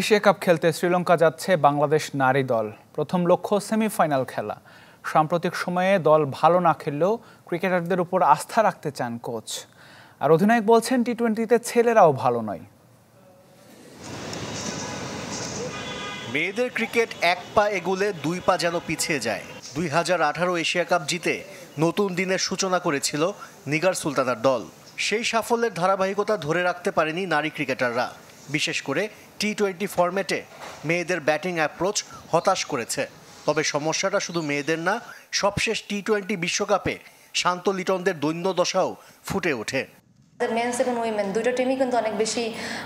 Asia cup খেলতে শ্রীলঙ্কা যাচ্ছে বাংলাদেশ নারী দল প্রথম লক্ষ্য সেমিফাইনাল খেলা সাম্প্রতিক সময়ে দল ভালো না খেললেও ক্রিকেটারদের উপর আস্থা রাখতে চান কোচ আর অধিনায়ক বলছেন টি টোয়েন্টিতে ছেলেরাও ভালো নয় মেয়েদের ক্রিকেট এক পা এগুলে দুই পা যেন পিছিয়ে যায় দুই হাজার আঠারো এশিয়া কাপ জিতে নতুন দিনের সূচনা করেছিল নিগার সুলতানার দল সেই সাফল্যের ধারাবাহিকতা ধরে রাখতে পারেনি নারী ক্রিকেটাররা বিশেষ করে টি টোয়েন্টি ফর্ম্যাটে মেয়েদের ব্যাটিং অ্যাপ্রোচ হতাশ করেছে তবে সমস্যাটা শুধু মেয়েদের না সবশেষ টি টোয়েন্টি বিশ্বকাপে শান্ত লিটনদের দৈন্য দশাও ফুটে ওঠে মেন্স এবং উইমেন দুটো টিমই কিন্তু অনেক বেশি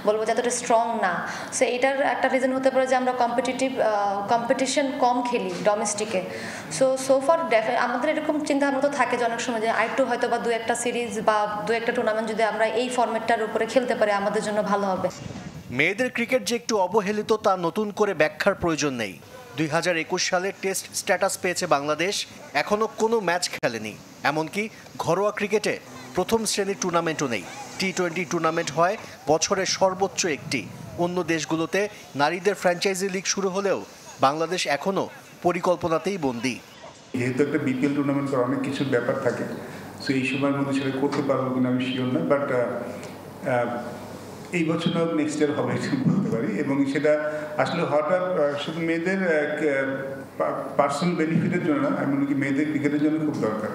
বলবো যে স্ট্রং না সো এটার একটা রিজন হতে পারে যে আমরা কম্পিটিটিভ কম্পিটিশন কম খেলি ডোমেস্টিকে সো সোফার আমাদের এরকম চিন্তাভাবনা তো থাকে যে অনেক সময় যে আরেকটু হয়তো বা দু একটা সিরিজ বা দু একটা টুর্নামেন্ট যদি আমরা এই ফর্মেটটার উপরে খেলতে পারি আমাদের জন্য ভালো হবে মেয়েদের ক্রিকেট যে একটু অবহেলিত তা নতুন করে ব্যাখ্যার প্রয়োজন নেই দুই হাজার একুশ সালে টেস্ট স্ট্যাটাস পেয়েছে বাংলাদেশ এখনও কোনো ম্যাচ খেলেনি এমনকি ঘরোয়া ক্রিকেটে প্রথম শ্রেণীর টুর্নামেন্টও নেই টি টোয়েন্টি টুর্নামেন্ট হয় বছরের সর্বোচ্চ একটি অন্য দেশগুলোতে নারীদের ফ্র্যাঞ্চাইজি লিগ শুরু হলেও বাংলাদেশ এখনও পরিকল্পনাতেই বন্দী যেহেতু একটা বিপিএল টুর্নামেন্ট করা অনেক কিছুর ব্যাপার থাকে সো এই সময়ের মধ্যে সেটা করতে পারবো কিনা আমি শিওর না বাট এই বছর না নেক্সট ইয়ার হবে বলতে পারি এবং সেটা আসলে হঠাৎ শুধু মেয়েদের পার্সোনাল বেনিফিটের জন্য না এমনকি মেয়েদের ক্রিকেটের জন্য খুব দরকার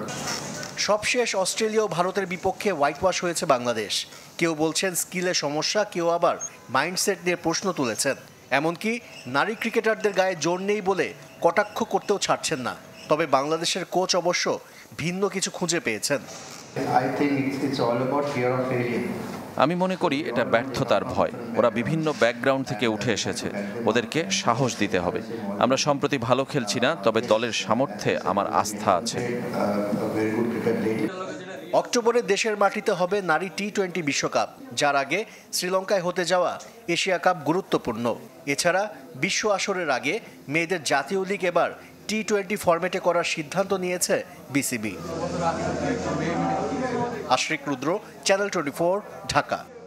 সবশেষ অস্ট্রেলিয়া ও ভারতের বিপক্ষে হোয়াইট ওয়াশ হয়েছে বাংলাদেশ কেউ বলছেন স্কিলের সমস্যা কেউ আবার মাইন্ডসেট নিয়ে প্রশ্ন তুলেছেন এমনকি নারী ক্রিকেটারদের গায়ে জোর নেই বলে কটাক্ষ করতেও ছাড়ছেন না তবে বাংলাদেশের কোচ অবশ্য ভিন্ন কিছু খুঁজে পেয়েছেন আমি মনে করি এটা ব্যর্থতার ভয় ওরা বিভিন্ন ব্যাকগ্রাউন্ড থেকে উঠে এসেছে ওদেরকে সাহস দিতে হবে আমরা সম্প্রতি ভালো খেলছি না তবে দলের সামর্থ্যে আমার আস্থা আছে অক্টোবরে দেশের মাটিতে হবে নারী টি টোয়েন্টি বিশ্বকাপ যার আগে শ্রীলঙ্কায় হতে যাওয়া এশিয়া কাপ গুরুত্বপূর্ণ এছাড়া বিশ্ব আসরের আগে মেয়েদের জাতীয় লীগ এবার টি টোয়েন্টি ফরম্যাটে করার সিদ্ধান্ত নিয়েছে বিসিবি আশ্রিক রুদ্র চ্যানেল টোয়েন্টি ঢাকা